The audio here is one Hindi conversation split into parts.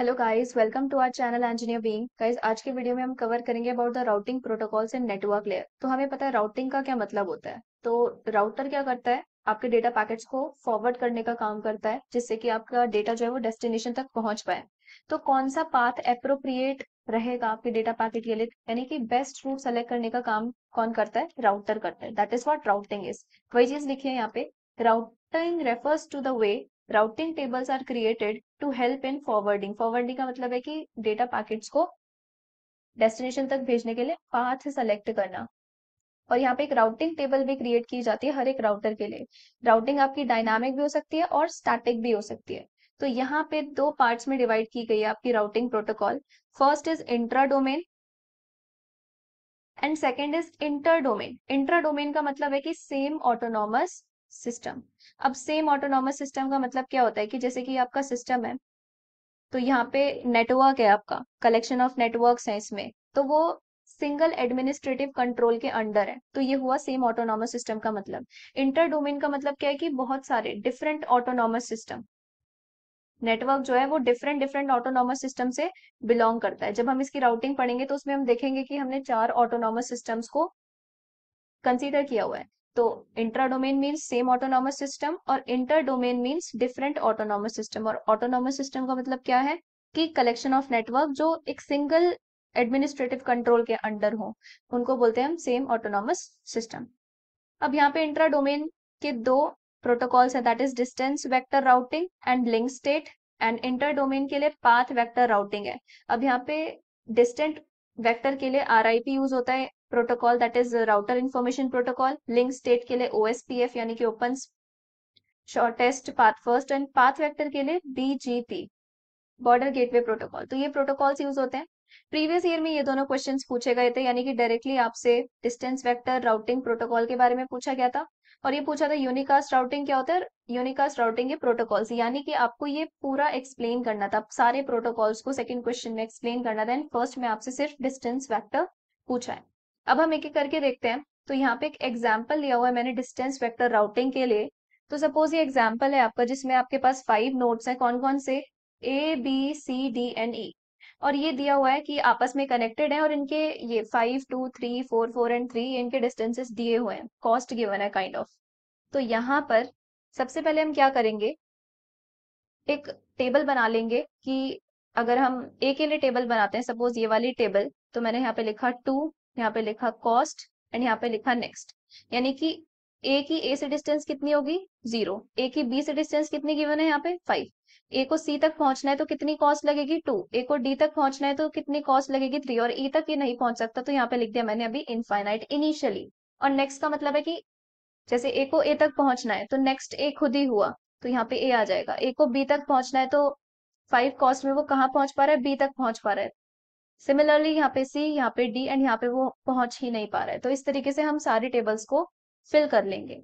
Hello guys welcome to our channel engineer being guys आज के वीडियो में हम कवर करेंगे about the routing protocols and network layer तो हमें पता है राउटिंग का क्या मतलब होता है तो राउटर क्या करता है आपके डेटा पैकेट्स को फॉरवर्ड करने का काम करता है जिससे कि आपका डेटा जो है वो डेस्टिनेशन तक पहुंच पाए तो कौन सा पाथ अप्रोप्रिएट रहेगा आपके डेटा पैकेट के लिए यानी कि बेस्ट रूट सेलेक्ट करने का काम कौन करता है राउटर करता है that is what routing is वही चीज लिखी है यहाँ पे routing refers to the way routing tables are created to help in forwarding forwarding का मतलब है कि डेटा पैकेट्स को डेस्टिनेशन तक भेजने के लिए पाथ सेलेक्ट करना और यहाँ पे एक राउटिंग टेबल भी क्रिएट की जाती है हर एक राउटर के लिए राउटिंग आपकी डायनामिक भी हो सकती है और स्टैटिक भी हो सकती है तो यहाँ पे दो पार्ट्स में डिवाइड की गई है आपकी routing protocol first is intra domain and second is inter domain intra domain का मतलब है कि सेम ऑटोनॉमस सिस्टम अब सेम ऑटोनॉमस सिस्टम का मतलब क्या होता है कि जैसे कि आपका सिस्टम है तो यहाँ पे नेटवर्क है आपका कलेक्शन ऑफ नेटवर्क है इसमें तो वो सिंगल एडमिनिस्ट्रेटिव कंट्रोल के अंडर है तो ये हुआ सेम ऑटोनॉमस सिस्टम का मतलब इंटर डोमेन का मतलब क्या है कि बहुत सारे डिफरेंट ऑटोनॉमस सिस्टम नेटवर्क जो है वो डिफरेंट डिफरेंट ऑटोनॉमस सिस्टम से बिलोंग करता है जब हम इसकी राउटिंग पढ़ेंगे तो उसमें हम देखेंगे कि हमने चार ऑटोनॉमस सिस्टम्स को कंसीडर किया हुआ है तो intra domain means same autonomous system और inter domain means different autonomous system और ऑटोनॉमस सिस्टम का मतलब क्या है कि कलेक्शन ऑफ नेटवर्क जो एक सिंगल एडमिनिस्ट्रेटिव कंट्रोल के अंडर हो उनको बोलते हैं हम सेम ऑटोनॉमस सिस्टम अब यहाँ पे इंट्रा डोमेन के दो प्रोटोकॉल्स हैं that is distance vector routing and link state and inter domain के लिए पाथ वेक्टर राउटिंग है अब यहाँ पे डिस्टेंट वेक्टर के लिए आर यूज होता है protocol that is router information protocol link state के लिए एफ यानी कि open shortest path first and path vector के लिए पी बॉर्डर गेटवे प्रोटोकॉल तो ये प्रोटोकॉल्स यूज होते हैं प्रीवियस ईयर में ये दोनों क्वेश्चन पूछे गए थे यानी कि डायरेक्टली आपसे डिस्टेंस वेक्टर राउटिंग प्रोटोकॉल के बारे में पूछा गया था और ये पूछा था यूनिकास्ट राउटिंग क्या होता है यूनिकास्ट राउटिंग के प्रोटोकॉल्स यानी कि आपको ये पूरा एक्सप्लेन करना था सारे प्रोटोकॉल्स को सेकंड क्वेश्चन में एक्सप्लेन करना था एंड फर्स्ट में आपसे सिर्फ डिस्टेंस वैक्टर पूछा है अब हम एक एक करके देखते हैं तो यहाँ पे एक एग्जाम्पल लिया हुआ है मैंने डिस्टेंस वेक्टर राउटिंग के लिए तो सपोज ये एग्जाम्पल है आपका जिसमें आपके पास फाइव नोट्स हैं कौन कौन से A B C D and E और ये दिया हुआ है कि आपस में कनेक्टेड है और इनके ये five two three four four and three इनके डिस्टेंसेस दिए हुए हैं कॉस्ट गिवन है काइंड ऑफ तो यहाँ पर सबसे पहले हम क्या करेंगे एक टेबल बना लेंगे कि अगर हम ए के लिए टेबल बनाते हैं सपोज ये वाली टेबल तो मैंने यहाँ पे लिखा टू यहाँ पे लिखा कॉस्ट एंड यहाँ पे लिखा नेक्स्ट यानी कि ए की ए से डिस्टेंस कितनी होगी जीरो ए की बी से डिस्टेंस कितनी गिवन है यहाँ पे फाइव ए को सी तक पहुंचना है तो कितनी कॉस्ट लगेगी टू ए को डी तक पहुंचना है तो कितनी कॉस्ट लगेगी थ्री और ई e तक ये नहीं पहुंच सकता तो यहाँ पे लिख दिया मैंने अभी इनफाइनाइट इनिशियली और नेक्स्ट का मतलब है कि जैसे ए को ए तक पहुंचना है तो नेक्स्ट ए खुद ही हुआ तो यहाँ पे ए आ जाएगा ए को बी तक पहुंचना है तो फाइव कॉस्ट में वो कहाँ पहुंच पा रहा है बी तक पहुंच पा रहा है सिमिलरली यहाँ पे सी यहाँ पे डी एंड यहाँ पे वो पहुंच ही नहीं पा रहा है तो इस तरीके से हम सारे टेबल्स को फिल कर लेंगे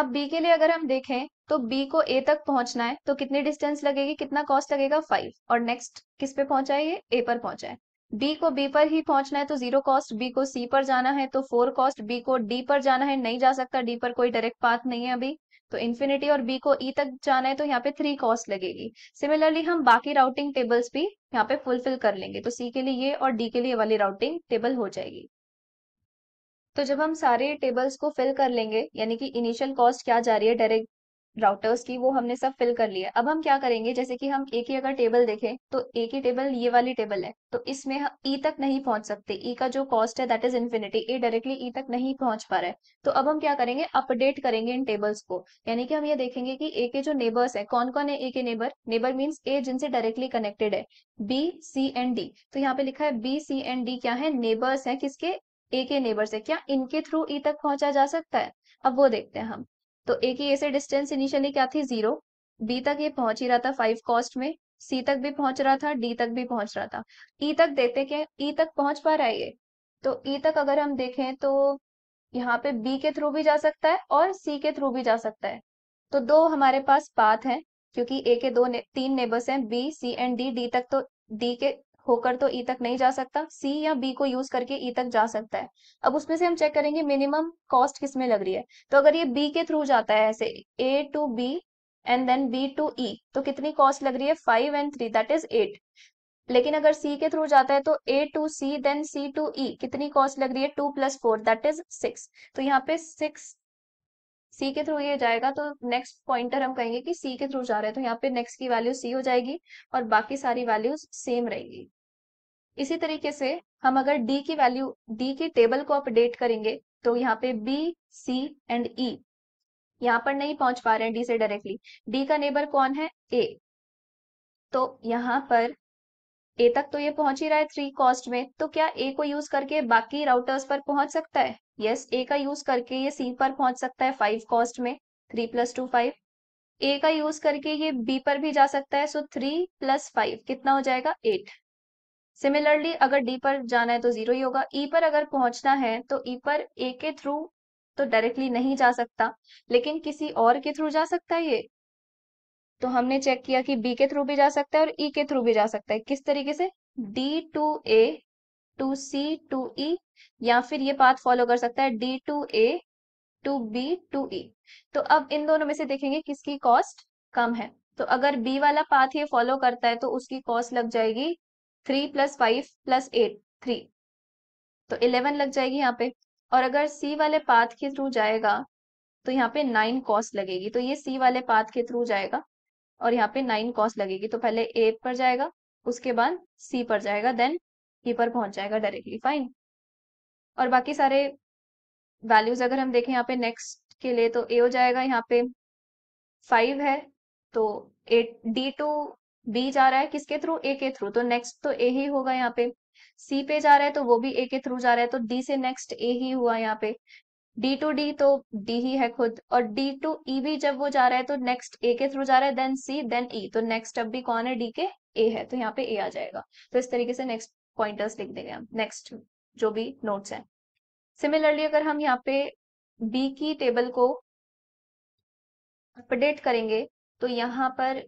अब बी के लिए अगर हम देखें तो बी को ए तक पहुंचना है तो कितनी डिस्टेंस लगेगी कितना कॉस्ट लगेगा फाइव और नेक्स्ट किस पे पहुंचा है ये ए पर पहुंचा है बी को बी पर ही पहुंचना है तो जीरो कॉस्ट बी को सी पर जाना है तो फोर कॉस्ट बी को डी पर जाना है नहीं जा सकता डी पर कोई डायरेक्ट पाथ नहीं है अभी तो इन्फिनिटी और बी को ई e तक जाना है तो यहाँ पे थ्री कॉस्ट लगेगी सिमिलरली हम बाकी राउटिंग टेबल्स भी यहाँ पे फुलफिल कर लेंगे तो सी के लिए ये और डी के लिए वाली राउटिंग टेबल हो जाएगी तो जब हम सारे टेबल्स को फिल कर लेंगे यानी कि इनिशियल कॉस्ट क्या जा रही है डायरेक्ट राउटर्स की वो हमने सब फिल कर लिया अब हम क्या करेंगे जैसे कि हम एक ही अगर टेबल देखें तो एक ही टेबल ये वाली टेबल है तो इसमें हम ई e तक नहीं पहुंच सकते ई e का जो कॉस्ट है that is infinity A directly E तक नहीं पहुंच पा रहा है तो अब हम क्या करेंगे अपडेट करेंगे इन टेबल्स को यानी कि हम ये देखेंगे कि ए के जो नेबर्स है कौन कौन है ए के नेबर नेबर मीन्स ए जिनसे डायरेक्टली कनेक्टेड है बी सी एंड डी तो यहाँ पे लिखा है बी सी एंड डी क्या है नेबर्स है किसके ए के नेबर्स है क्या इनके थ्रू ई e तक पहुंचा जा सकता है अब वो देखते हैं हम तो ए की ए से डिस्टेंस इनिशियली क्या थी जीरो बी तक ये पहुंच ही रहा था फाइव कॉस्ट में सी तक भी पहुंच रहा था डी तक भी पहुंच रहा था ई e तक देते क्या ई e तक पहुंच पा रहा है ये तो ई e तक अगर हम देखें तो यहाँ पे बी के थ्रू भी जा सकता है और सी के थ्रू भी जा सकता है तो दो हमारे पास पाथ है क्योंकि ए के दो ने, तीन नेबर्स हैं B C and D D तक तो डी के होकर तो ई e तक नहीं जा सकता सी या बी को यूज करके ई e तक जा सकता है अब उसमें से हम चेक करेंगे मिनिमम कॉस्ट किसमें लग रही है तो अगर ये बी के थ्रू जाता है ऐसे A to B and then B to E तो कितनी कॉस्ट लग रही है five and three that is eight लेकिन अगर सी के थ्रू जाता है तो A to C then C to E कितनी कॉस्ट लग रही है two plus four that is six तो यहाँ पे सिक्स सी के थ्रू ये जाएगा तो नेक्स्ट पॉइंटर हम कहेंगे कि सी के थ्रू जा रहे हैं तो यहाँ पे नेक्स्ट की वैल्यू सी हो जाएगी और बाकी सारी वैल्यूज सेम रहेगी इसी तरीके से हम अगर डी की वैल्यू डी की टेबल को अपडेट करेंगे तो यहाँ पे बी सी एंड ई यहाँ पर नहीं पहुंच पा रहे हैं डी से डायरेक्टली डी का नेबर कौन है ए तो यहाँ पर ए तक तो ये पहुंच ही रहा है थ्री कॉस्ट में तो क्या ए को यूज करके बाकी राउटर्स पर पहुंच सकता है यस yes, ए का यूज करके ये सी पर पहुंच सकता है फाइव कॉस्ट में three plus two five A का यूज करके ये बी पर भी जा सकता है सो थ्री प्लस फाइव कितना हो जाएगा एट सिमिलरली अगर डी पर जाना है तो जीरो ही होगा ई e पर अगर पहुंचना है तो ई e पर ए के थ्रू तो डायरेक्टली नहीं जा सकता लेकिन किसी और के थ्रू जा सकता है ये तो हमने चेक किया कि बी के थ्रू भी जा सकता है और ई e के थ्रू भी जा सकता है किस तरीके से D to A to C to E या फिर ये पाथ फॉलो कर सकता है D to A to B to E तो अब इन दोनों में से देखेंगे किसकी कॉस्ट कम है तो अगर बी वाला पाथ ये फॉलो करता है तो उसकी कॉस्ट लग जाएगी three plus five plus eight three तो इलेवन लग जाएगी यहाँ पे और अगर सी वाले पाथ के थ्रू जाएगा तो यहाँ पे नाइन कॉस्ट लगेगी तो ये सी वाले पाथ के थ्रू जाएगा और यहाँ पे नाइन कॉस्ट लगेगी तो पहले ए पर जाएगा उसके बाद सी पर जाएगा देन कीपर पहुंच जाएगा डायरेक्टली फाइन और बाकी सारे वैल्यूज अगर हम देखें यहाँ पे नेक्स्ट के लिए तो ए हो जाएगा यहाँ पे फाइव है तो ए डी टू बी जा रहा है किसके थ्रू ए के थ्रू तो नेक्स्ट तो ए ही होगा यहाँ पे सी पे जा रहा है तो वो भी ए के थ्रू जा रहा है तो डी से नेक्स्ट ए ही हुआ यहाँ पे डी टू डी तो डी ही है खुद और डी टू ई भी जब वो जा रहा है तो नेक्स्ट ए के थ्रू जा रहा है देन सी देन ई तो नेक्स्ट अब भी कौन है डी के ए है तो यहाँ पे ए आ जाएगा तो इस तरीके से नेक्स्ट पॉइंटर्स लिख देंगे हम नेक्स्ट जो भी नोट्स हैं सिमिलरली अगर हम यहाँ पे बी की टेबल को अपडेट करेंगे तो यहाँ पर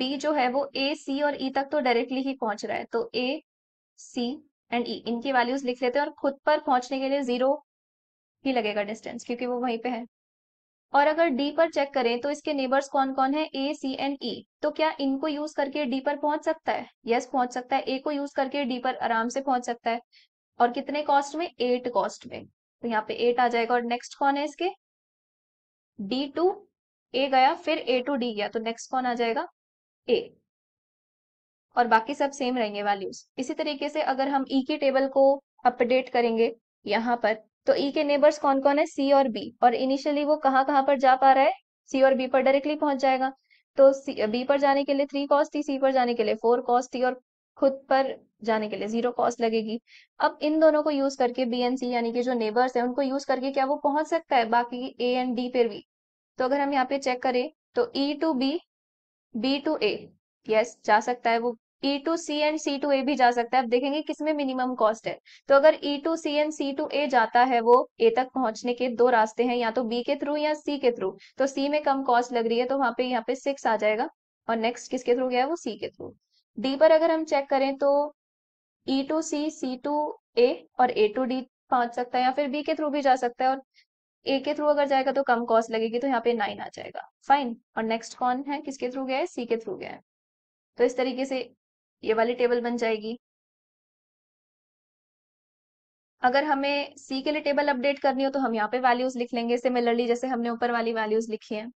बी जो है वो ए सी और ई e तक तो डायरेक्टली ही पहुंच रहा है तो ए सी एंड ई इनकी वैल्यूज लिख लेते हैं और खुद पर पहुंचने के लिए जीरो ही लगेगा डिस्टेंस क्योंकि वो वहीं पे है और अगर डी पर चेक करें तो इसके नेबर्स कौन कौन है ए सी एंड ई तो क्या इनको यूज करके डी पर पहुंच सकता है यस yes, पहुंच सकता है ए को यूज करके डी पर आराम से पहुंच सकता है और कितने कॉस्ट में एट कॉस्ट में तो यहाँ पे एट आ जाएगा और नेक्स्ट कौन है इसके डी टू ए गया फिर ए टू डी गया तो नेक्स्ट कौन आ जाएगा ए और बाकी सब सेम रहेंगे वैल्यूज इसी तरीके से अगर हम ई e की टेबल को अपडेट करेंगे यहां पर तो ई e के नेबर्स कौन कौन है सी और बी और इनिशियली वो कहाँ कहाँ पर जा पा रहा है सी और बी पर डायरेक्टली पहुंच जाएगा तो बी पर जाने के लिए थ्री कॉस्ट थी सी पर जाने के लिए फोर कॉस्ट थी और खुद पर जाने के लिए जीरो कॉस्ट लगेगी अब इन दोनों को यूज करके बी एंड सी यानी कि जो नेबर्स है उनको यूज करके क्या वो पहुंच सकता है बाकी ए एंड डी पर भी तो अगर हम यहाँ पे चेक करें तो E to B B to A yes जा सकता है वो E to C and C to A भी जा सकता है अब देखेंगे किसमें मिनिमम कॉस्ट है तो अगर E to C and C to A जाता है वो ए तक पहुंचने के दो रास्ते हैं या तो बी के थ्रू या सी के थ्रू तो सी में कम कॉस्ट लग रही है तो वहां पे यहाँ पे सिक्स आ जाएगा और नेक्स्ट किसके थ्रू गया है वो सी के थ्रू डी पर अगर हम चेक करें तो E to C C to ए और ए टू डी पहुंच सकता है या फिर बी के थ्रू भी जा सकता है और ए के थ्रू अगर जाएगा तो कम कॉस्ट लगेगी तो यहाँ पे नाइन आ जाएगा फाइन और नेक्स्ट कौन है किसके थ्रू गया है सी के थ्रू गया है तो इस तरीके से ये वाली टेबल बन जाएगी अगर हमें सी के लिए टेबल अपडेट करनी हो तो हम यहाँ पे वैल्यूज लिख लेंगे सिमिलरली जैसे हमने ऊपर वाली वैल्यूज लिखी है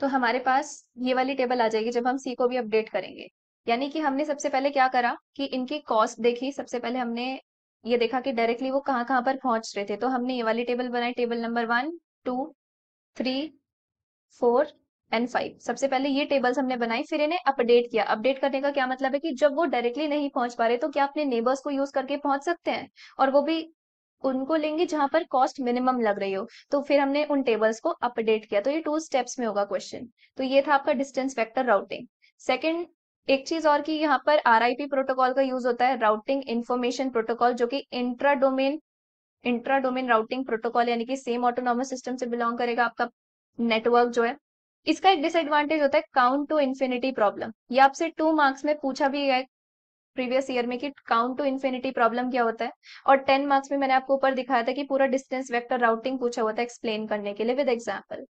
तो हमारे पास ये वाली टेबल आ जाएगी जब हम सी को भी अपडेट करेंगे यानी कि हमने सबसे पहले क्या करा कि इनकी कॉस्ट देखी सबसे पहले हमने ये देखा कि डायरेक्टली वो कहाँ कहाँ पर पहुंच रहे थे तो हमने ये वाली टेबल बनाई table number one two three four and five सबसे पहले ये टेबल्स हमने बनाई फिर इन्हें अपडेट किया अपडेट करने का क्या मतलब है कि जब वो डायरेक्टली नहीं पहुंच पा रहे तो क्या अपने नेबर्स को यूज करके पहुंच सकते हैं और वो भी उनको लेंगे जहां पर कॉस्ट मिनिमम लग रही हो तो फिर हमने उन टेबल्स को अपडेट किया तो ये टू स्टेप्स में होगा क्वेश्चन तो ये था आपका डिस्टेंस फैक्टर राउटिंग सेकेंड एक चीज और कि यहाँ पर पी प्रोटोकॉल का यूज होता है राउटिंग इन्फॉर्मेशन प्रोटोकॉल जो कि intra domain intra domain routing protocol यानी कि सेम ऑटोनॉमस सिस्टम से बिलोंग करेगा आपका नेटवर्क जो है इसका एक डिसएडवांटेज होता है काउंट टू इन्फिनिटी प्रॉब्लम ये आपसे टू मार्क्स में पूछा भी है प्रीवियस ईयर में कि काउंट टू इन्फिनिटी प्रॉब्लम क्या होता है और टेन मार्क्स में मैंने आपको ऊपर दिखाया था कि पूरा डिस्टेंस वेक्टर राउटिंग पूछा हुआ था एक्सप्लेन करने के लिए विद एग्जाम्पल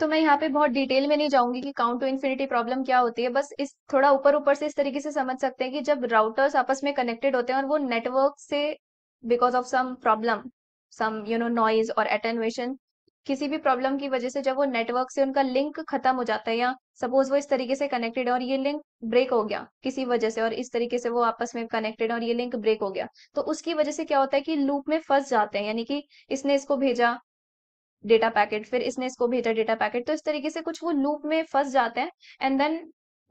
तो मैं यहाँ पे बहुत डिटेल में नहीं जाऊंगी कि काउंट टू इन्फिनिटी प्रॉब्लम क्या होती है बस इस थोड़ा ऊपर ऊपर से इस तरीके से समझ सकते हैं कि जब राउटर्स आपस में कनेक्टेड होते हैं और वो नेटवर्क से because of some problem some you know noise और एटेनवेशन किसी भी प्रॉब्लम की वजह से जब वो नेटवर्क से उनका लिंक खत्म हो जाता है या सपोज वो इस तरीके से कनेक्टेड है और ये लिंक ब्रेक हो गया किसी वजह से और इस तरीके से वो आपस में कनेक्टेड है और ये लिंक ब्रेक हो गया तो उसकी वजह से क्या होता है कि लूप में फंस जाते हैं यानी कि इसने इसको भेजा डेटा पैकेट फिर इसने इसको भेजा डेटा पैकेट तो इस तरीके से कुछ वो लूप में फंस जाते हैं एंड देन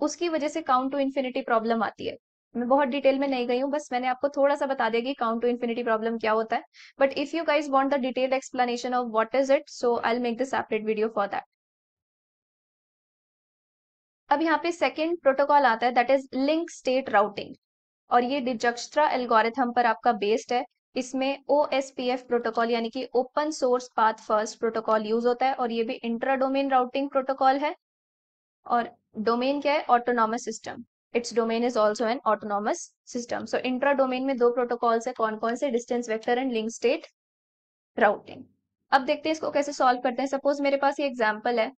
उसकी वजह से काउंट टू इन्फिनिटी प्रॉब्लम आती है मैं बहुत डिटेल में नहीं गई हूँ बस मैंने आपको थोड़ा सा बता दिया कि काउंट टू इन्फिनिटी प्रॉब्लम क्या होता है but if you guys want the detailed explanation of what is it so I make the separate video for that अब यहाँ पे सेकेंड प्रोटोकॉल आता है that is link state routing और ये डिजक्स्ट्रा एल्गोरिथम पर आपका बेस्ड है इसमें O S P F protocol यानी कि open source path first protocol use होता है और ये भी इंट्रा डोमेन राउटिंग प्रोटोकॉल है और डोमेन क्या है autonomous system it's domain is also an autonomous system so intra domain में दो प्रोटोकॉल्स है कौन कौन से distance vector and link state routing अब देखते हैं इसको कैसे सॉल्व करते हैं सपोज मेरे पास ये एग्जाम्पल है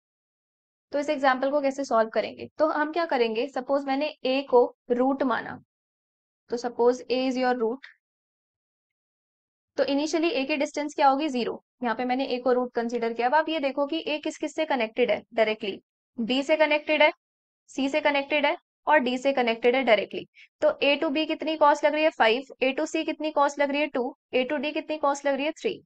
तो इस एग्जाम्पल को कैसे सॉल्व करेंगे तो हम क्या करेंगे सपोज मैंने ए को रूट माना तो suppose A is your root तो इनिशियली ए की डिस्टेंस क्या होगी जीरो यहाँ पे मैंने ए को रूट कंसिडर किया अब आप ये देखो कि ए किस किस से कनेक्टेड है डायरेक्टली बी से कनेक्टेड है सी से कनेक्टेड है और डी से कनेक्टेड है डायरेक्टली तो ए टू बी कितनी कॉस्ट लग रही है फाइव ए टू सी कितनी कॉस्ट लग रही है टू ए टू डी कितनी कॉस्ट लग रही है थ्री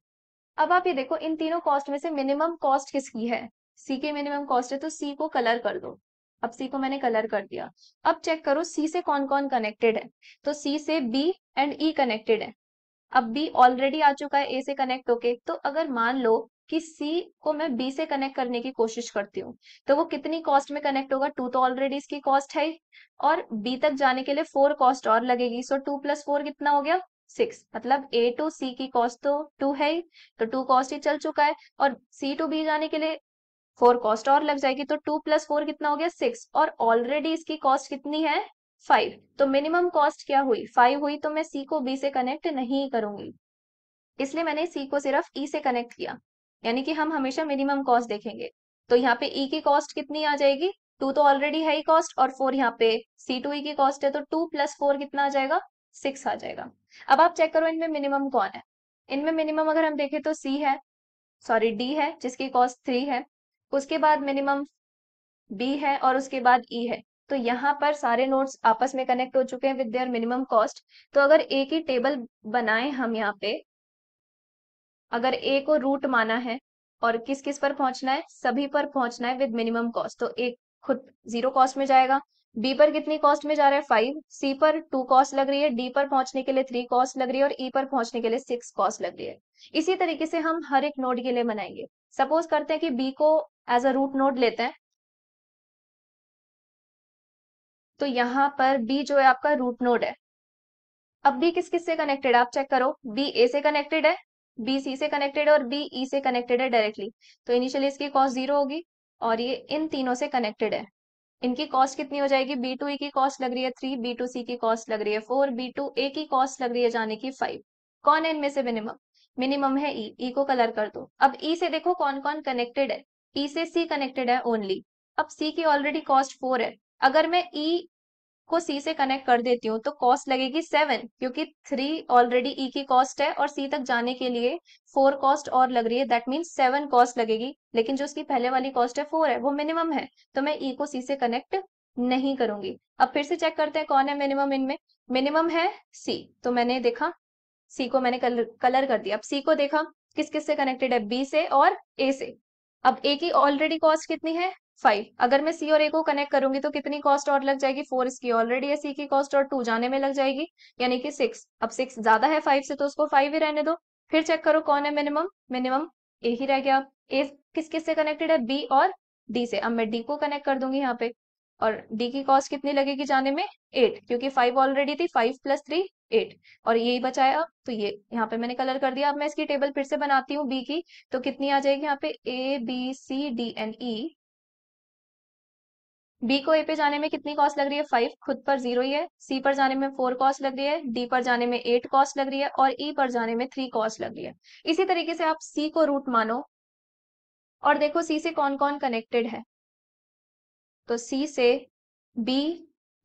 अब आप ये देखो इन तीनों कॉस्ट में से मिनिमम कॉस्ट किसकी है सी की मिनिमम कॉस्ट है तो सी को कलर कर दो अब सी को मैंने कलर कर दिया अब चेक करो सी से कौन कौन कनेक्टेड है तो सी से बी एंड ई कनेक्टेड है अब बी ऑलरेडी आ चुका है ए से कनेक्ट होके तो अगर मान लो कि सी को मैं बी से कनेक्ट करने की कोशिश करती हूँ तो वो कितनी कॉस्ट में कनेक्ट होगा टू तो ऑलरेडी इसकी कॉस्ट है और बी तक जाने के लिए फोर कॉस्ट और लगेगी सो टू प्लस फोर कितना हो गया सिक्स मतलब ए टू सी की कॉस्ट तो टू है ही तो टू कॉस्ट ही चल चुका है और सी टू बी जाने के लिए फोर कॉस्ट और लग जाएगी तो टू प्लस फोर कितना हो गया सिक्स और ऑलरेडी इसकी कॉस्ट कितनी है फाइव तो मिनिमम कॉस्ट क्या हुई फाइव हुई तो मैं सी को बी से कनेक्ट नहीं करूंगी इसलिए मैंने सी को सिर्फ ई e से कनेक्ट किया यानी कि हम हमेशा मिनिमम कॉस्ट देखेंगे तो यहाँ पे ई e की कॉस्ट कितनी आ जाएगी टू तो ऑलरेडी है ही कॉस्ट और फोर यहाँ पे सी टू ई की कॉस्ट है तो टू प्लस फोर कितना आ जाएगा सिक्स आ जाएगा अब आप चेक करो इनमें मिनिमम कौन है इनमें मिनिमम अगर हम देखें तो सी है सॉरी डी है जिसकी कॉस्ट थ्री है उसके बाद मिनिमम बी है और उसके बाद ई e है तो यहाँ पर सारे नोट्स आपस में कनेक्ट हो चुके हैं विद देयर मिनिमम कॉस्ट तो अगर एक ही टेबल बनाए हम यहाँ पे अगर ए को रूट माना है और किस किस पर पहुंचना है सभी पर पहुंचना है विद मिनिमम कॉस्ट तो ए खुद जीरो कॉस्ट में जाएगा बी पर कितनी कॉस्ट में जा रहा है फाइव सी पर टू कॉस्ट लग रही है डी पर पहुंचने के लिए थ्री कॉस्ट लग रही है और ई e पर पहुंचने के लिए सिक्स कॉस्ट लग रही है इसी तरीके से हम हर एक नोड के लिए बनाएंगे सपोज करते हैं कि बी को एज अ रूट नोड लेते हैं तो यहां पर बी जो है आपका रूट नोड है अब बी किस किस से कनेक्टेड आप चेक करो बी ए से कनेक्टेड है बी सी से कनेक्टेड है और बी ई e से कनेक्टेड है डायरेक्टली तो इनिशियली इसकी कॉस्ट जीरो होगी और ये इन तीनों से कनेक्टेड है इनकी कॉस्ट कितनी हो जाएगी बी टू ई की कॉस्ट लग रही है थ्री बी टू सी की कॉस्ट लग रही है फोर बी टू ए की कॉस्ट लग रही है जाने की फाइव कौन है इनमें से मिनिमम मिनिमम है ई e. ई e को कलर कर दो अब ई e से देखो कौन कौन कनेक्टेड है ई e से सी कनेक्टेड है ओनली अब सी की ऑलरेडी कॉस्ट फोर है अगर मैं ई e को सी से कनेक्ट कर देती हूँ तो कॉस्ट लगेगी सेवन क्योंकि थ्री ऑलरेडी ई की कॉस्ट है और सी तक जाने के लिए फोर कॉस्ट और लग रही है दैट मीन सेवन कॉस्ट लगेगी लेकिन जो उसकी पहले वाली कॉस्ट है फोर है वो मिनिमम है तो मैं ई e को सी से कनेक्ट नहीं करूंगी अब फिर से चेक करते हैं कौन है मिनिमम इनमें मिनिमम है सी तो मैंने देखा सी को मैंने कलर, कलर कर दिया अब सी को देखा किस किस से कनेक्टेड है बी से और ए से अब ए की ऑलरेडी कॉस्ट कितनी है फाइव अगर मैं सी और ए को कनेक्ट करूंगी तो कितनी कॉस्ट और लग जाएगी फोर इसकी ऑलरेडी है सी की कॉस्ट और टू जाने में लग जाएगी यानी कि सिक्स अब सिक्स ज्यादा है फाइव से तो उसको फाइव ही रहने दो फिर चेक करो कौन है मिनिमम मिनिमम ए ही रह गया ए किस किस से कनेक्टेड है बी और डी से अब मैं डी को कनेक्ट कर दूंगी यहाँ पे और डी की कॉस्ट कितनी लगेगी जाने में एट क्योंकि फाइव ऑलरेडी थी फाइव प्लस थ्री एट और यही बचाया अब तो ये यहाँ पे मैंने कलर कर दिया अब मैं इसकी टेबल फिर से बनाती हूँ बी की तो कितनी आ जाएगी यहाँ पे A B C D and E B को ए पे जाने में कितनी कॉस्ट लग रही है फाइव खुद पर जीरो ही है सी पर जाने में फोर कॉस्ट लग रही है डी पर जाने में एट कॉस्ट लग रही है और ई e पर जाने में थ्री कॉस्ट लग रही है इसी तरीके से आप सी को रूट मानो और देखो सी से कौन कौन कनेक्टेड है तो सी से बी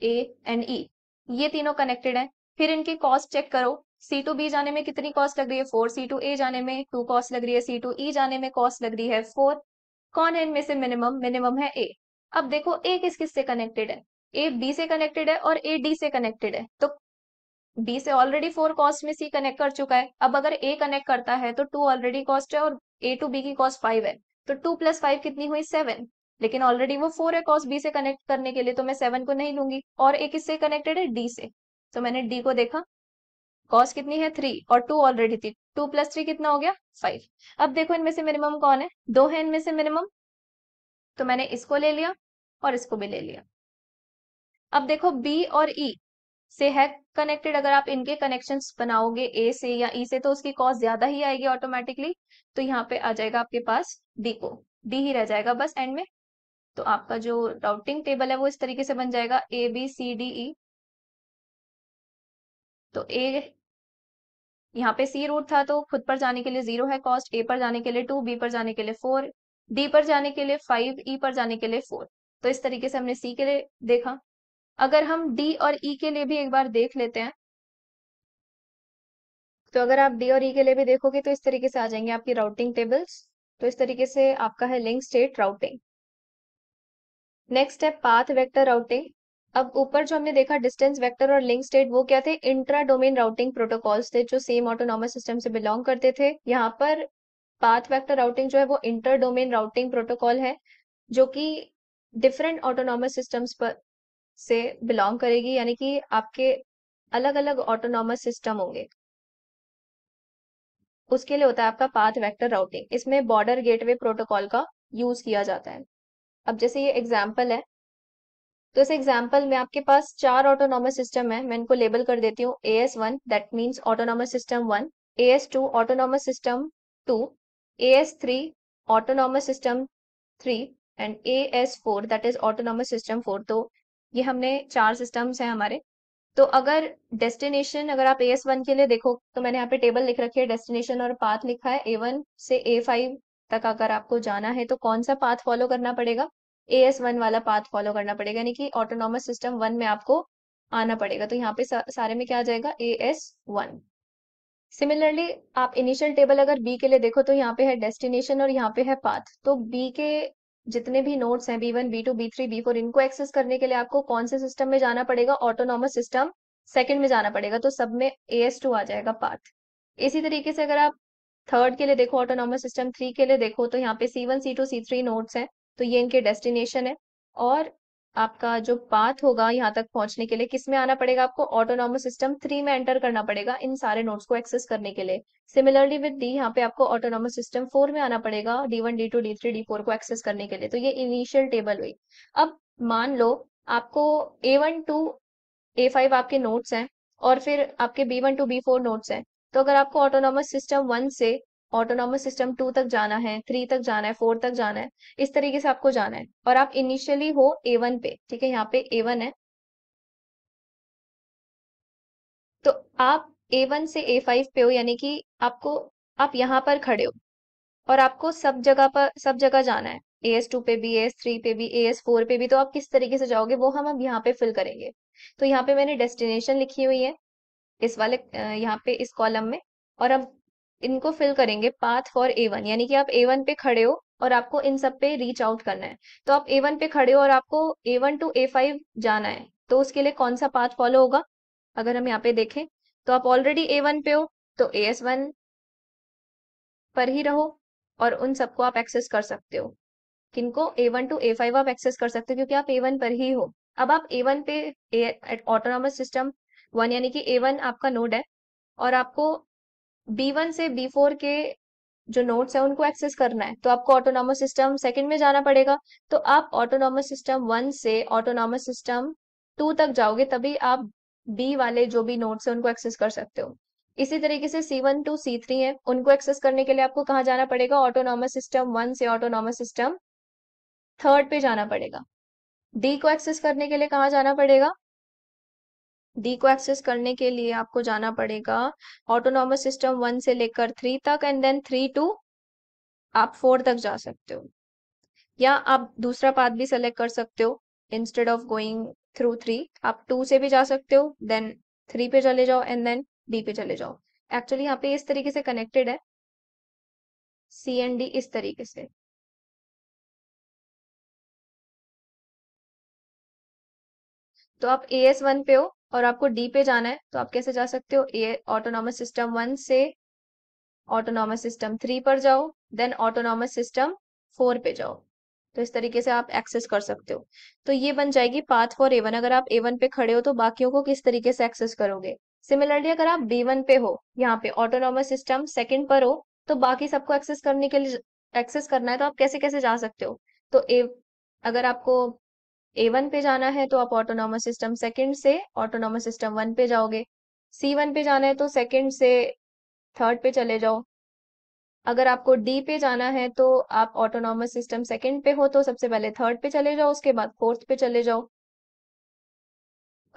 ए एंड ई ये तीनों कनेक्टेड है फिर इनकी कॉस्ट चेक करो सी टू बी जाने में कितनी कॉस्ट लग रही है फोर सी टू ए जाने में टू कॉस्ट लग रही है सी टू ई जाने में कॉस्ट लग रही है फोर कौन है इनमें से मिनिमम मिनिमम है ए अब देखो ए किस किस से कनेक्टेड है ए बी से कनेक्टेड है और ए डी से कनेक्टेड है तो बी से ऑलरेडी फोर कॉस्ट में सी कनेक्ट कर चुका है अब अगर ए कनेक्ट करता है तो टू ऑलरेडी कॉस्ट है और ए टू बी की कॉस्ट फाइव है तो टू प्लस फाइव कितनी हुई सेवन लेकिन ऑलरेडी वो फोर है कॉस्ट बी से कनेक्ट करने के लिए तो मैं सेवन को नहीं लूंगी और ए किससे कनेक्टेड है डी से तो मैंने डी को देखा कॉस्ट कितनी है थ्री और टू ऑलरेडी थी टू प्लस थ्री कितना हो गया फाइव अब देखो इनमें से मिनिमम कौन है दो है इनमें से मिनिमम तो मैंने इसको ले लिया और इसको भी ले लिया अब देखो बी और ई e से है कनेक्टेड अगर आप इनके कनेक्शन बनाओगे ए से या ई e से तो उसकी कॉस्ट ज्यादा ही आएगी ऑटोमेटिकली तो यहाँ पे आ जाएगा आपके पास डी को डी ही रह जाएगा बस एंड में तो आपका जो राउटिंग टेबल है वो इस तरीके से बन जाएगा ए बी सी डी ई तो ए यहाँ पे सी रूट था तो खुद पर जाने के लिए जीरो है कॉस्ट ए पर जाने के लिए टू बी पर जाने के लिए फोर डी पर जाने के लिए फाइव ई e पर जाने के लिए फोर तो इस तरीके से हमने सी के लिए देखा अगर हम डी और ई e के लिए भी एक बार देख लेते हैं तो अगर आप डी और ई e के लिए भी देखोगे तो इस तरीके से आ जाएंगे आपकी राउटिंग टेबल्स तो इस तरीके से आपका है लिंक स्टेट राउटिंग नेक्स्ट है पाथ वेक्टर राउटिंग अब ऊपर जो हमने देखा डिस्टेंस वेक्टर और लिंक स्टेट वो क्या थे इंट्रा डोमेन राउटिंग प्रोटोकॉल्स थे जो सेम ऑटोनॉमस सिस्टम से बिलोंग करते थे यहाँ पर पाथ वेक्टर राउटिंग जो है वो इंटर डोमेन राउटिंग प्रोटोकॉल है जो कि डिफरेंट ऑटोनॉमस सिस्टम्स पर से बिलोंग करेगी यानी कि आपके अलग अलग ऑटोनॉमस सिस्टम होंगे उसके लिए होता है आपका पाथ वेक्टर राउटिंग इसमें बॉर्डर गेटवे प्रोटोकॉल का यूज किया जाता है अब जैसे ये एग्जाम्पल है तो इस एग्जाम्पल में आपके पास चार ऑटोनॉमस सिस्टम है मैं इनको लेबल कर देती हूँ A S one that means autonomous system one A S two autonomous system two AS3 autonomous system 3 and AS4 that is autonomous system 4 तो ये हमने चार सिस्टम्स हैं हमारे तो अगर डेस्टिनेशन अगर आप AS1 के लिए देखो तो मैंने यहाँ पे टेबल लिख रखी है डेस्टिनेशन और पाथ लिखा है A1 से A5 तक अगर आपको जाना है तो कौन सा पाथ फॉलो करना पड़ेगा AS1 वाला पाथ फॉलो करना पड़ेगा यानी कि ऑटोनॉमस सिस्टम वन में आपको आना पड़ेगा तो यहाँ पे सारे में क्या आ जाएगा ए एस वन सिमिलरली आप इनिशियल टेबल अगर बी के लिए देखो तो यहाँ पे है डेस्टिनेशन और यहाँ पे है पाथ तो बी के जितने भी नोड्स हैं B one B two B three B four इनको एक्सेस करने के लिए आपको कौन से सिस्टम में जाना पड़ेगा ऑटोनॉमस सिस्टम सेकंड में जाना पड़ेगा तो सब में ए एस टू आ जाएगा पाथ इसी तरीके से अगर आप थर्ड के लिए देखो ऑटोनॉमस सिस्टम थ्री के लिए देखो तो यहाँ पे C one C two C three nodes हैं तो ये इनके डेस्टिनेशन है और आपका जो पाथ होगा यहाँ तक पहुंचने के लिए किस में आना पड़ेगा आपको ऑटोनॉमस सिस्टम थ्री में एंटर करना पड़ेगा इन सारे नोट्स को एक्सेस करने के लिए सिमिलरली विद डी यहाँ पे आपको ऑटोनॉमस सिस्टम फोर में आना पड़ेगा D one D to D three D four को एक्सेस करने के लिए तो ये इनिशियल टेबल हुई अब मान लो आपको A one to A five आपके नोट्स हैं और फिर आपके B one to B four nodes हैं तो अगर आपको ऑटोनॉमस सिस्टम वन से ऑटोनॉमस सिस्टम टू तक जाना है थ्री तक जाना है फोर तक जाना है इस तरीके से आपको जाना है और आप इनिशियली हो ए वन पे ठीक है यहाँ पे ए वन है तो आप ए वन से ए फाइव पे हो यानी कि आपको आप यहाँ पर खड़े हो और आपको सब जगह पर सब जगह जाना है ए एस टू पे भी ए एस थ्री पे भी ए एस फोर पे भी तो आप किस तरीके से जाओगे वो हम अब यहाँ पे फिल करेंगे तो यहाँ पे मैंने डेस्टिनेशन लिखी हुई है इस वाले यहाँ पे इस कॉलम में और अब इनको फिल करेंगे पाथ फॉर ए वन यानी कि आप ए वन पे खड़े हो और आपको इन सब पे रीच आउट करना है तो आप ए वन पे खड़े हो और आपको A one to A five जाना है तो उसके लिए कौन सा पाथ फॉलो होगा अगर हम यहाँ पे देखें तो आप ऑलरेडी ए वन पे हो तो ए एस वन पर ही रहो और उन सबको आप एक्सेस कर सकते हो किनको A one to A five आप एक्सेस कर सकते हो क्योंकि आप ए वन पर ही हो अब आप ए वन पे ऑटोनॉमस सिस्टम वन यानी कि ए वन आपका नोड है और आपको बी वन से बी फोर के जो नोट्स है उनको एक्सेस करना है तो आपको ऑटोनॉमस सिस्टम सेकंड में जाना पड़ेगा तो आप ऑटोनॉमस सिस्टम वन से ऑटोनॉमस सिस्टम टू तक जाओगे तभी आप बी वाले जो भी नोट्स है उनको एक्सेस कर सकते हो इसी तरीके से C one to C three है उनको एक्सेस करने के लिए आपको कहाँ जाना पड़ेगा ऑटोनॉमस सिस्टम वन से ऑटोनॉमस सिस्टम थर्ड पे जाना पड़ेगा डी को एक्सेस करने के लिए कहाँ जाना पड़ेगा डी को एक्सेस करने के लिए आपको जाना पड़ेगा ऑटोनॉमस सिस्टम वन से लेकर थ्री तक एंड देन थ्री टू आप फोर तक जा सकते हो या आप दूसरा पाथ भी सेलेक्ट कर सकते हो instead of going through three आप टू से भी जा सकते हो देन थ्री पे चले जाओ एंड देन डी पे चले जाओ एक्चुअली यहाँ पे इस तरीके से कनेक्टेड है सी एंड डी इस तरीके से तो आप ए एस वन पे हो और आपको डी पे जाना है तो आप कैसे जा सकते हो ए ऑटोनॉमस सिस्टम वन से ऑटोनॉमस सिस्टम थ्री पर जाओ देन ऑटोनॉमस सिस्टम फोर पे जाओ तो इस तरीके से आप एक्सेस कर सकते हो तो ये बन जाएगी पाथ फॉर एवन अगर आप एवन पे खड़े हो तो बाकियों को किस तरीके से एक्सेस करोगे सिमिलरली अगर आप बी वन पे हो यहाँ पे ऑटोनॉमस सिस्टम सेकंड पर हो तो बाकी सबको एक्सेस करने के लिए एक्सेस करना है तो आप कैसे कैसे जा सकते हो तो ए, अगर आपको ए वन पे जाना है तो आप ऑटोनॉमस सिस्टम सेकेंड से ऑटोनॉमस सिस्टम वन पे जाओगे सी वन पे जाना है तो सेकेंड से थर्ड पे चले जाओ अगर आपको डी पे जाना है तो आप ऑटोनॉमस सिस्टम सेकेंड पे हो तो सबसे पहले थर्ड पे चले जाओ उसके बाद फोर्थ पे चले जाओ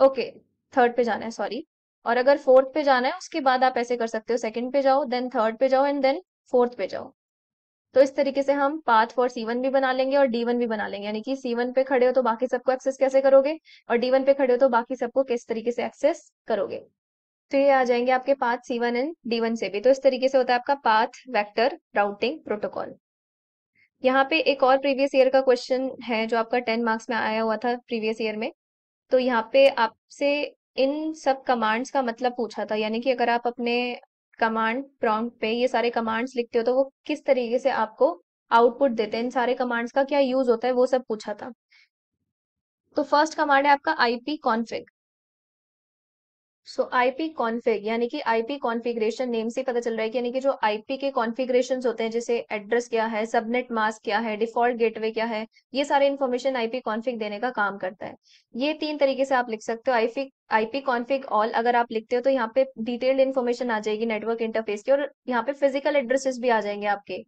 ओके थर्ड पे जाना है सॉरी और अगर फोर्थ पे जाना है उसके बाद आप ऐसे कर सकते हो सेकंड पे जाओ देन थर्ड पे जाओ एंड देन फोर्थ पे जाओ तो इस तरीके से हम पाथ फॉर सी वन भी बना लेंगे और डी वन भी बना लेंगे यानी कि सी वन पे खड़े हो तो बाकी सबको एक्सेस कैसे करोगे और डी वन पे खड़े हो तो बाकी सबको किस तरीके से एक्सेस करोगे तो ये आ जाएंगे आपके path C one and D one से भी तो इस तरीके से होता है आपका पाथ वैक्टर राउटिंग प्रोटोकॉल यहाँ पे एक और प्रीवियस ईयर का क्वेश्चन है जो आपका टेन मार्क्स में आया हुआ था प्रीवियस ईयर में तो यहाँ पे आपसे इन सब कमांड्स का मतलब पूछा था यानी कि अगर आप अपने कमांड प्रॉम्प्ट पे ये सारे कमांड्स लिखते हो तो वो किस तरीके से आपको आउटपुट देते हैं इन सारे कमांड्स का क्या यूज होता है वो सब पूछा था तो फर्स्ट कमांड है आपका IP config so IP config यानी कि आईपी कॉन्फ़िगरेशन नेम से पता चल रहा है कि यानी कि जो आईपी के कॉन्फ़िगरेशन होते हैं जैसे एड्रेस क्या है सबनेट मास्क क्या है डिफॉल्ट गेटवे क्या है ये सारे इन्फॉर्मेशन आईपी कॉन्फ़िग देने का काम करता है ये तीन तरीके से आप लिख सकते हो आईपी आईपी कॉन्फ़िग ऑल अगर आप लिखते हो तो यहाँ पे डिटेल्ड इन्फॉर्मेशन आ जाएगी नेटवर्क इंटरफेस की और यहाँ पे फिजिकल एड्रेसेस भी आ जाएंगे आपके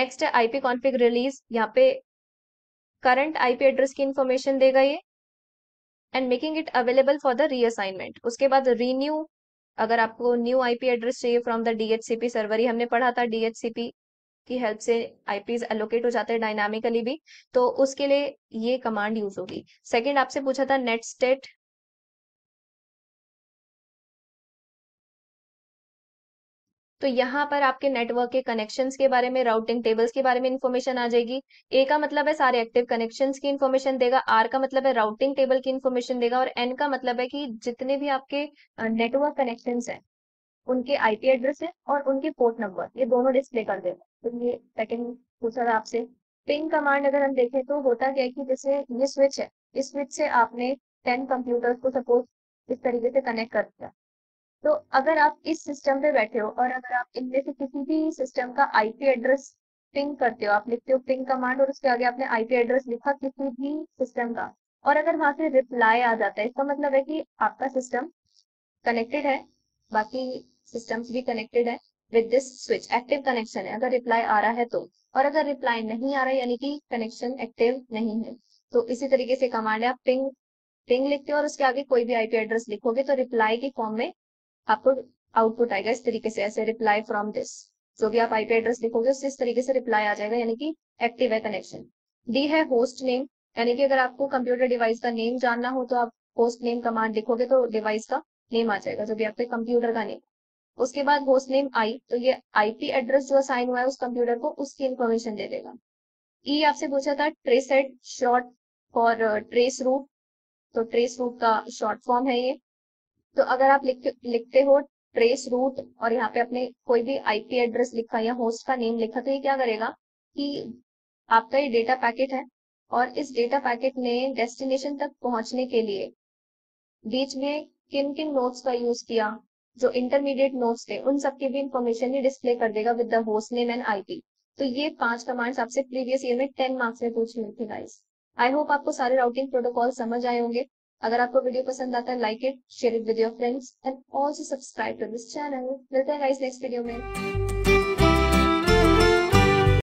नेक्स्ट है आईपी कॉन्फ़िग रिलीज यहाँ पे करंट आईपी एड्रेस की इन्फॉर्मेशन देगा ये and making it available for the reassignment उसके बाद रीन्यू अगर आपको न्यू आईपी एड्रेस चाहिए फ्रॉम द डीएचसीपी सर्वर ही हमने पढ़ा था डीएचसीपी की हेल्प से आईपी एलोकेट हो जाते हैं डायनामिकली भी तो उसके लिए ये कमांड यूज होगी सेकेंड आपसे पूछा था नेट स्टेट तो यहाँ पर आपके नेटवर्क के कनेक्शंस के बारे में राउटिंग टेबल्स के बारे में इन्फॉर्मेशन आ जाएगी ए का मतलब है सारे एक्टिव कनेक्शंस की इन्फॉर्मेशन देगा आर का मतलब है राउटिंग टेबल की इन्फॉर्मेशन देगा और एन का मतलब है कि जितने भी आपके नेटवर्क कनेक्शन है उनके आईपी एड्रेस है और उनके पोर्ट नंबर ये दोनों डिस्प्ले कर देगा तो ये सेकेंड पूछा था आपसे पिंग कमांड अगर हम देखें तो होता क्या है कि जैसे ये स्विच है इस स्विच से आपने टेन कंप्यूटर्स को सपोज इस तरीके से कनेक्ट कर दिया तो अगर आप इस सिस्टम पे बैठे हो और अगर आप इनमें से किसी भी सिस्टम का आईपी एड्रेस पिंग करते हो आप लिखते हो पिंग कमांड और उसके आगे आपने आईपी एड्रेस लिखा किसी भी सिस्टम का और अगर वहां से रिप्लाई आ जाता है इसका मतलब है कि आपका सिस्टम कनेक्टेड है बाकी सिस्टम्स भी कनेक्टेड है with this switch active connection है अगर रिप्लाई आ रहा है तो और अगर रिप्लाई नहीं आ रहा है यानी कि कनेक्शन एक्टिव नहीं है तो इसी तरीके से कमांड है आप पिंग पिंग लिखते हो और उसके आगे कोई भी आईपी एड्रेस लिखोगे तो रिप्लाई के फॉर्म में आपको आउटपुट आएगा इस तरीके से ऐसे रिप्लाई फ्रॉम दिस जो भी आप आईपी एड्रेस लिखोगे उससे इस तरीके से रिप्लाई आ जाएगा यानी कि एक्टिव है कनेक्शन डी है होस्ट नेम यानी कि अगर आपको कंप्यूटर डिवाइस का नेम जानना हो तो आप होस्ट नेम कमांड लिखोगे तो डिवाइस का नेम आ जाएगा जो भी आपके कंप्यूटर का नेम उसके बाद होस्ट नेम आई तो ये आईपी एड्रेस जो असाइन हुआ है उस कंप्यूटर को उसकी इन्फॉर्मेशन दे देगा ई e आपसे पूछा था tracert short for trace route तो ट्रेस रूट का शॉर्ट फॉर्म है ये तो अगर आप लिख, लिखते हो ट्रेस रूट और यहाँ पे अपने कोई भी आईपी एड्रेस लिखा या होस्ट का नेम लिखा तो ये क्या करेगा कि आपका ये डेटा पैकेट है और इस डेटा पैकेट ने डेस्टिनेशन तक पहुंचने के लिए बीच में किन किन नोट्स का यूज किया जो इंटरमीडिएट नोट्स थे उन की भी इंफॉर्मेशन ही डिस्प्ले कर देगा with the host name and IP तो ये पांच कमांड्स आपसे प्रीवियस ईयर में टेन मार्क्स में पूछ ली थी गाइस आई होप आपको सारे राउटिंग प्रोटोकॉल समझ आए होंगे अगर आपको वीडियो पसंद आता है like it share it with your friends and also subscribe to this channel मिलते हैं नेक्स्ट वीडियो में